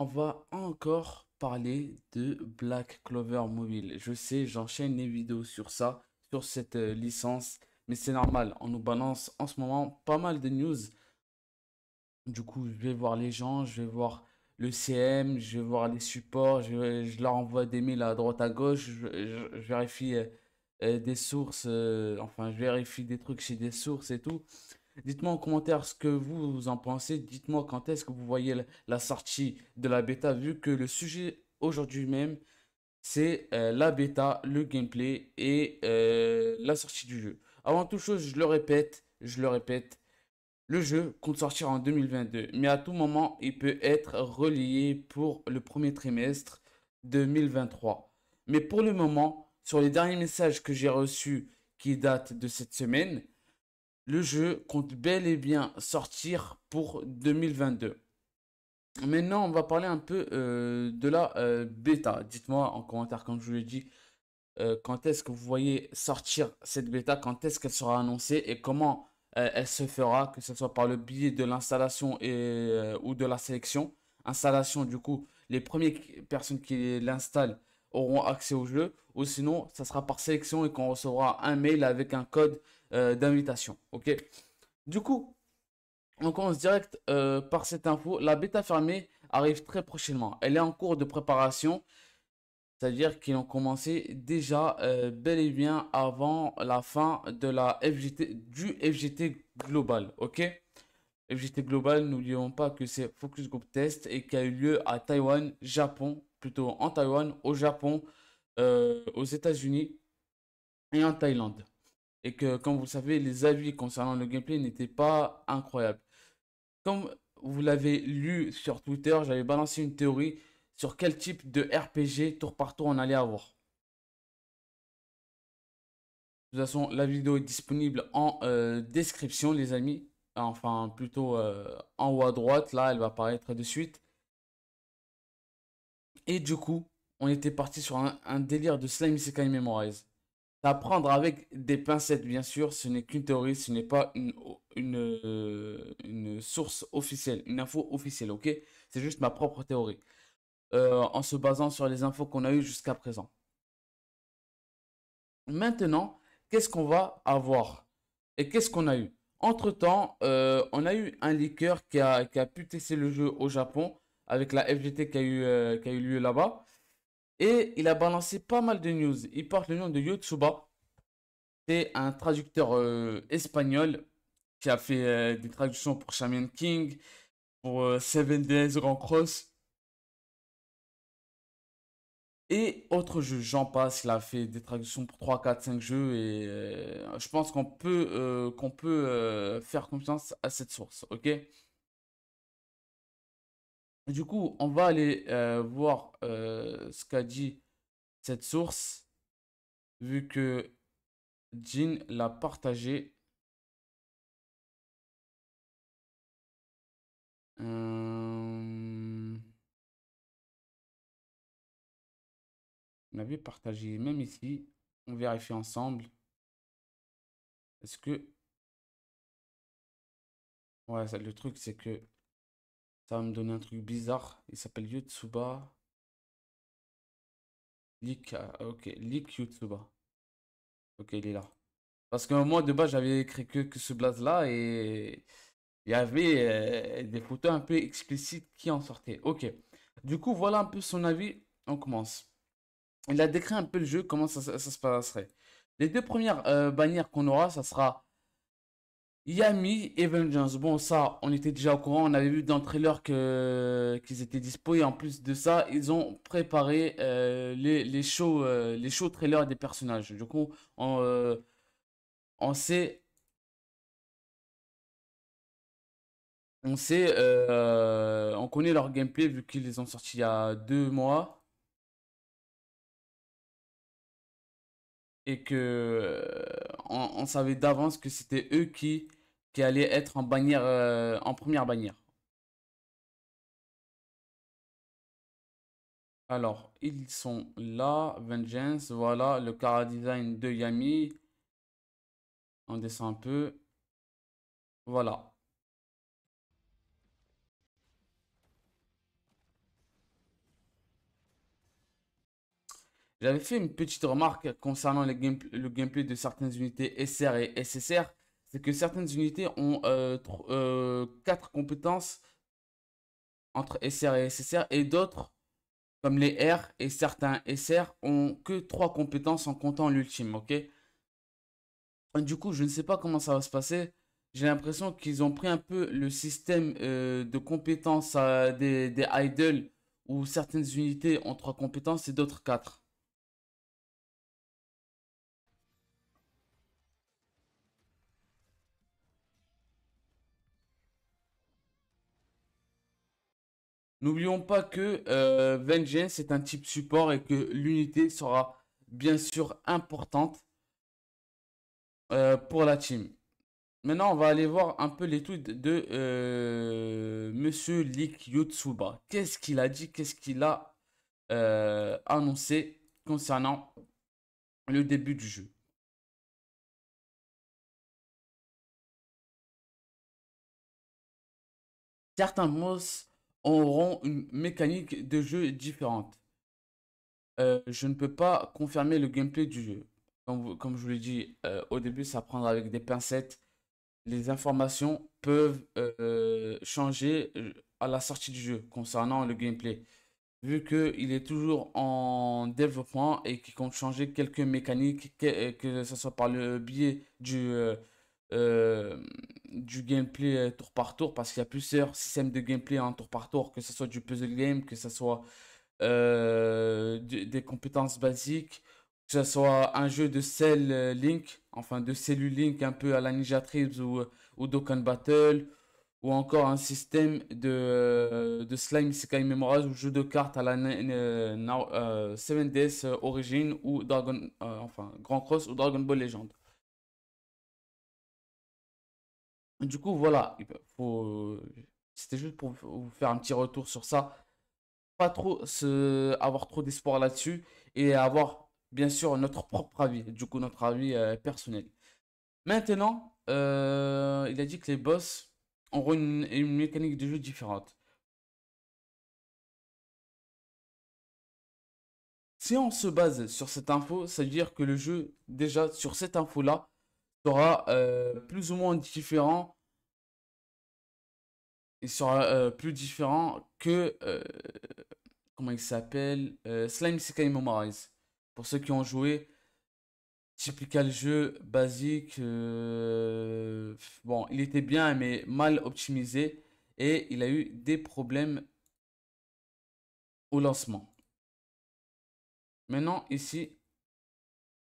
on va encore parler de Black Clover Mobile. Je sais, j'enchaîne les vidéos sur ça, sur cette euh, licence, mais c'est normal. On nous balance en ce moment pas mal de news. Du coup, je vais voir les gens, je vais voir le CM, je vais voir les supports, je, je leur envoie des mails à droite à gauche, je, vérifie euh, euh, des sources, enfin, je vérifie des trucs chez des sources et tout. Dites-moi en commentaire ce que vous en pensez. Dites-moi quand est-ce que vous voyez la sortie de la bêta, vu que le sujet aujourd'hui même, c'est euh, la bêta, le gameplay et euh, la sortie du jeu. Avant toute chose, je le répète, je le répète, le jeu compte sortir en 2022, mais à tout moment, il peut être relié pour le premier trimestre 2023. Mais pour le moment, sur les derniers messages que j'ai reçus qui datent de cette semaine, le jeu compte bel et bien sortir pour 2022. Maintenant, on va parler un peu euh, de la euh, bêta. Dites-moi en commentaire, comme je vous l'ai dit, euh, quand est-ce que vous voyez sortir cette bêta, quand est-ce qu'elle sera annoncée et comment elle se fera, que ce soit par le biais de l'installation et ou de la sélection. Installation, du coup, les premières personnes qui l'installent auront accès au jeu, ou sinon, ça sera par sélection et qu'on recevra un mail avec un code euh, d'invitation. Ok. Du coup, on commence direct euh, par cette info. La bêta fermée arrive très prochainement. Elle est en cours de préparation. C'est-à-dire qu'ils ont commencé déjà euh, bel et bien avant la fin de la FGT, du FGT global. Ok FGT global, n'oublions pas que c'est Focus Group Test et qui a eu lieu à Taïwan, Japon, plutôt en Taïwan, au Japon, aux États-Unis et en Thaïlande et que, comme vous le savez, les avis concernant le gameplay n'étaient pas incroyables. Comme vous l'avez lu sur Twitter, j'avais balancé une théorie sur quel type de RPG tour par tour on allait avoir. De toute façon, la vidéo est disponible en euh, description, les amis. Ah, enfin, plutôt euh, en haut à droite, là, elle va apparaître de suite. Et du coup, on était parti sur un, délire de Slime Sekai Memorize à prendre avec des pincettes, bien sûr. Ce n'est qu'une théorie, ce n'est pas une, source officielle, une info officielle, ok C'est juste ma propre théorie. Euh, en se basant sur les infos qu'on a eues jusqu'à présent. Maintenant, qu'est-ce qu'on va avoir Et qu'est-ce qu'on a eu Entre-temps, euh, on a eu un leaker qui a, qui pu tester le jeu au Japon avec la FGT euh, qui a eu lieu là-bas. Et il a balancé pas mal de news. Il porte le nom de Yotsuba. C'est un traducteur euh, espagnol qui a fait euh, des traductions pour Shaman King, pour euh, Seven Days Grand Cross. Et autres jeux, j'en passe, il a fait des traductions pour 3, 4, 5 jeux et je pense qu'on peut, qu'on peut faire confiance à cette source, ok du coup, on va aller euh, voir euh, ce qu'a dit cette source, vu que Jean l'a partagé. Euh... On avait partagé, même ici, on vérifie ensemble. Est-ce que... Ouais, le truc, c'est que ça me donner un truc bizarre. Il s'appelle Yotsuba. Lick, ok, Lick Yotsuba. Ok, il est là. Parce que moi, de base, j'avais écrit que, ce blaze-là et il y avait euh, des photos un peu explicites qui en sortaient. Ok. Du coup, voilà un peu son avis. On commence. Il a décrit un peu le jeu, comment ça, se passerait. Les deux premières euh, bannières qu'on aura, ça sera Yami et Vengeance. Bon, ça, on était déjà au courant. On avait vu dans le trailer qu'ils étaient dispo. Et en plus de ça, ils ont préparé euh, les, les, shows, euh, les shows trailers des personnages. Du coup, on, euh, on sait. On sait. on connaît leur gameplay vu qu'ils les ont sortis il y a deux mois. Et que on, savait d'avance que c'était eux qui, allaient être en bannière, euh, en première bannière. Alors, ils sont là, Vengeance, voilà, le cara design de Yami. On descend un peu. Voilà, J'avais fait une petite remarque concernant le, gameplay de certaines unités SR et SSR. C'est que certaines unités ont 4 euh, euh, compétences entre SR et SSR et d'autres, comme les R et certains SR, ont que 3 compétences en comptant l'ultime, ok Du coup, je ne sais pas comment ça va se passer. J'ai l'impression qu'ils ont pris un peu le système euh, de compétences des, des idols où certaines unités ont trois compétences et d'autres quatre. N'oublions pas que euh, Vengeance est un type support et que l'unité sera bien sûr importante euh, pour la team. Maintenant, on va aller voir un peu l'étude de M. Euh, Monsieur Lik Yotsuba. Qu'est-ce qu'il a dit Qu'est-ce qu'il a euh, annoncé concernant le début du jeu Certains mots auront une mécanique de jeu différente. Euh, je ne peux pas confirmer le gameplay du jeu. Comme, je vous l'ai dit euh, au début, ça prendra avec des pincettes. Les informations peuvent euh, changer à la sortie du jeu concernant le gameplay. Vu qu'il est toujours en développement et qu'il compte changer quelques mécaniques, que, que, ce soit par le biais du, du gameplay euh, tour par tour parce qu'il y a plusieurs systèmes de gameplay en tour par tour, que ce soit du puzzle game, que ce soit euh, des compétences basiques, que ce soit un jeu de cell euh, link, enfin de cellule link un peu à la Ninja Tribes ou, ou Dokkan Battle, ou encore un système de, de slime Sky Memorize ou jeu de cartes à la 7DS Origin ou Dragon, enfin Grand Cross ou Dragon Ball Legend. Du coup, voilà, c'était juste pour vous faire un petit retour sur ça. Pas trop avoir trop d'espoir là-dessus et avoir bien sûr notre propre avis, du coup notre avis euh, personnel. Maintenant, euh, il a dit que les boss auront une, une mécanique de jeu différente. Si on se base sur cette info, ça veut dire que le jeu, déjà sur cette info-là, sera euh, plus ou moins différent. Il sera euh, plus différent que. Euh, comment il s'appelle Slime Sekai Memorize. Pour ceux qui ont joué, typical jeu basique. bon, il était bien, mais mal optimisé. Et il a eu des problèmes au lancement. Maintenant, ici.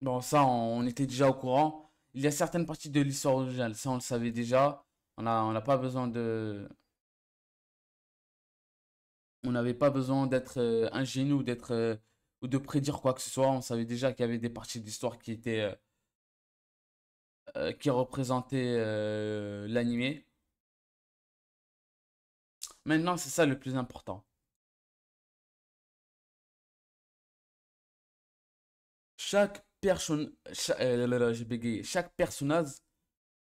Bon, ça, on était déjà au courant il y a certaines parties de l'histoire originale. Ça, on le savait déjà. On n'a pas besoin de... On n'avait pas besoin d'être euh, ingénieux ou d'être... Euh, ou de prédire quoi que ce soit. On savait déjà qu'il y avait des parties de l'histoire qui étaient... Euh, qui représentaient l'animé. Maintenant, c'est ça le plus important. Chaque personne, euh, chaque personnage,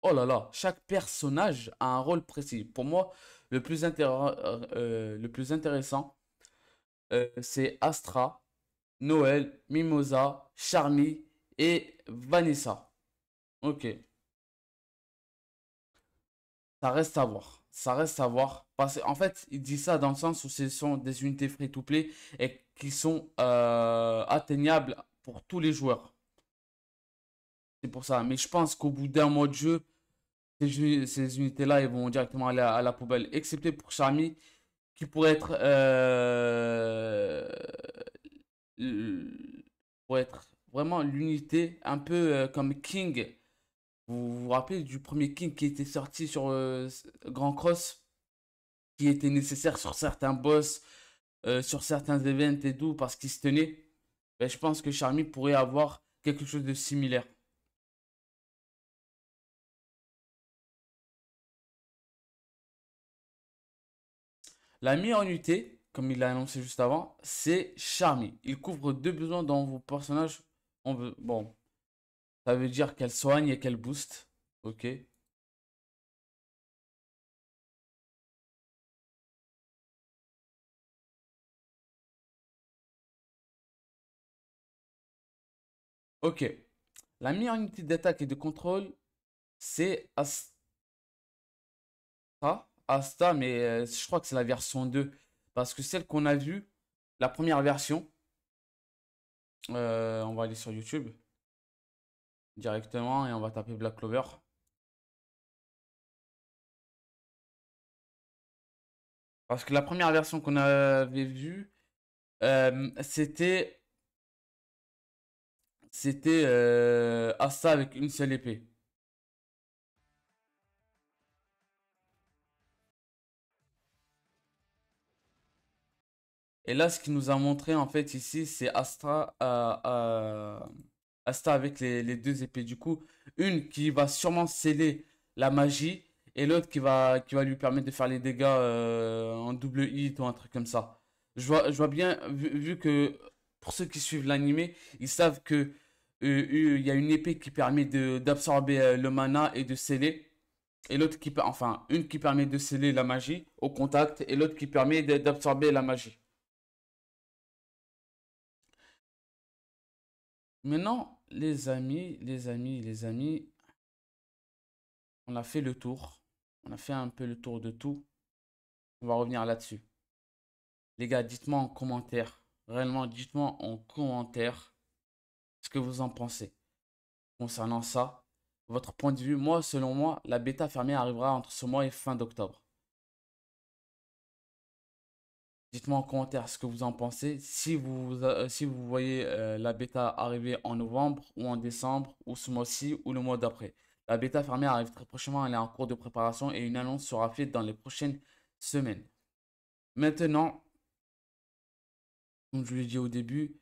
oh là là, chaque personnage a un rôle précis. Pour moi, le plus, euh, euh, le plus intéressant, c'est Astra, Noël, Mimosa, Charmy et Vanessa. Ok. Ça reste à voir. Ça reste à voir. Parce en fait, il dit ça dans le sens où ce sont des unités free-to-play et qui sont atteignables pour tous les joueurs pour ça. Mais je pense qu'au bout d'un mois de jeu, ces, ces unités-là, ils vont directement aller à, la poubelle. Excepté pour Charmy, qui pourrait être. Euh, être vraiment l'unité, un peu euh, comme King. Vous vous rappelez du premier King qui était sorti sur euh, Grand Cross, qui était nécessaire sur certains boss, sur certains events et tout, parce qu'il se tenait. mais ben, je pense que Charmy pourrait avoir quelque chose de similaire. La meilleure unité, comme il l'a annoncé juste avant, c'est Charmy. Il couvre deux besoins dans vos personnages. On Bon, ça veut dire qu'elle soigne et qu'elle booste. Ok. Ok. La meilleure unité d'attaque et de contrôle, c'est Astra. Asta, mais euh, je crois que c'est la version 2. Parce que celle qu'on a vue, la première version, euh, on va aller sur YouTube directement et on va taper Black Clover. Parce que la première version qu'on avait vue, euh, c'était c'était Asta avec une seule épée. Et là, ce qu'il nous a montré en fait ici, c'est Astra, euh, euh, avec les, deux épées. Du coup, une qui va sûrement sceller la magie et l'autre qui va, qui va lui permettre de faire les dégâts euh, en double hit ou un truc comme ça. Je vois, je vois bien, vu, que pour ceux qui suivent l'anime ils savent que il y a une épée qui permet d'absorber le mana et de sceller. Et l'autre qui, enfin, une qui permet de sceller la magie au contact et l'autre qui permet d'absorber la magie. Maintenant, les amis, les amis, les amis, on a fait le tour. On a fait un peu le tour de tout. On va revenir là-dessus. Les gars, dites-moi en commentaire. Réellement, dites-moi en commentaire ce que vous en pensez concernant ça. Votre point de vue, moi, selon moi, la bêta fermée arrivera entre ce mois et fin d'octobre. Dites-moi en commentaire ce que vous en pensez. Si vous, euh, si vous voyez euh, la bêta arriver en novembre ou en décembre ou ce mois-ci ou le mois d'après. La bêta fermée arrive très prochainement, elle est en cours de préparation et une annonce sera faite dans les prochaines semaines. Maintenant, comme je l'ai dit au début,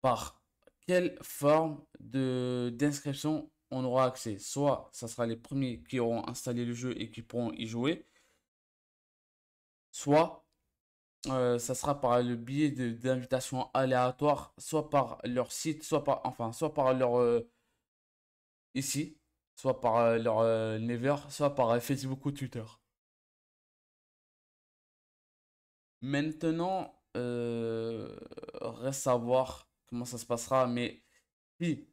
par quelle forme d'inscription on aura accès Soit ça sera les premiers qui auront installé le jeu et qui pourront y jouer, soit euh, ça sera par le biais d'invitations aléatoires, soit par leur site, soit par, enfin, soit par leur euh, ici, soit par euh, leur Never, soit par Facebook ou Twitter. Maintenant, reste à voir comment ça se passera, mais si,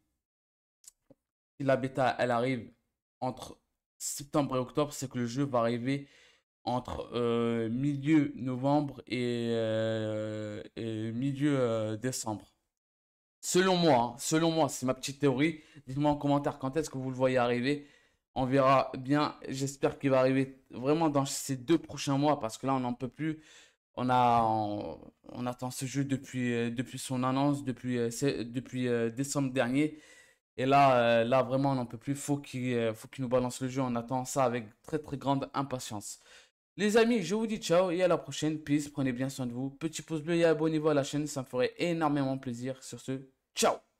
si la bêta elle arrive entre septembre et octobre, c'est que le jeu va arriver entre euh, milieu novembre et, euh, milieu euh, décembre. Selon moi, hein, selon moi, c'est ma petite théorie. Dites-moi en commentaire quand est-ce que vous le voyez arriver. On verra bien. J'espère qu'il va arriver vraiment dans ces deux prochains mois parce que là, on n'en peut plus. On, a, on, attend ce jeu depuis, depuis son annonce, depuis, depuis décembre dernier. Et là, là, vraiment, on n'en peut plus. Faut qu'il faut qu'il nous balance le jeu. On attend ça avec très, très grande impatience. Les amis, je vous dis ciao et à la prochaine. Peace, prenez bien soin de vous. Petit pouce bleu et abonnez-vous à la chaîne, ça me ferait énormément plaisir. Sur ce, ciao